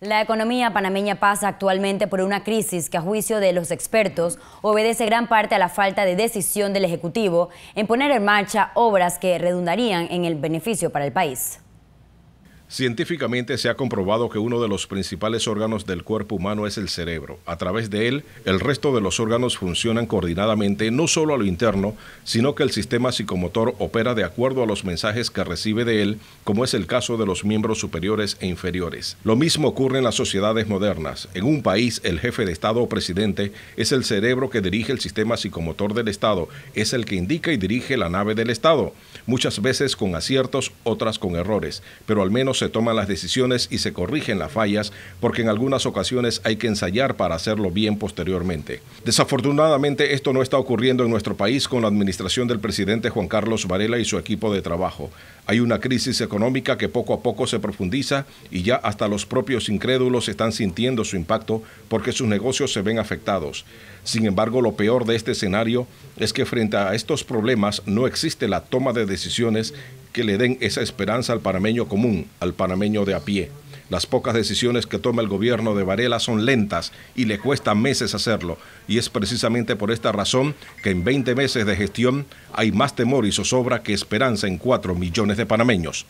La economía panameña pasa actualmente por una crisis que a juicio de los expertos obedece gran parte a la falta de decisión del Ejecutivo en poner en marcha obras que redundarían en el beneficio para el país. Científicamente se ha comprobado que uno de los principales órganos del cuerpo humano es el cerebro. A través de él, el resto de los órganos funcionan coordinadamente no solo a lo interno, sino que el sistema psicomotor opera de acuerdo a los mensajes que recibe de él, como es el caso de los miembros superiores e inferiores. Lo mismo ocurre en las sociedades modernas. En un país, el jefe de Estado o presidente es el cerebro que dirige el sistema psicomotor del Estado, es el que indica y dirige la nave del Estado, muchas veces con aciertos, otras con errores, pero al menos se toman las decisiones y se corrigen las fallas porque en algunas ocasiones hay que ensayar para hacerlo bien posteriormente. Desafortunadamente esto no está ocurriendo en nuestro país con la administración del presidente Juan Carlos Varela y su equipo de trabajo. Hay una crisis económica que poco a poco se profundiza y ya hasta los propios incrédulos están sintiendo su impacto porque sus negocios se ven afectados. Sin embargo, lo peor de este escenario es que frente a estos problemas no existe la toma de decisiones que le den esa esperanza al panameño común, al panameño de a pie. Las pocas decisiones que toma el gobierno de Varela son lentas y le cuesta meses hacerlo. Y es precisamente por esta razón que en 20 meses de gestión hay más temor y zozobra que esperanza en 4 millones de panameños.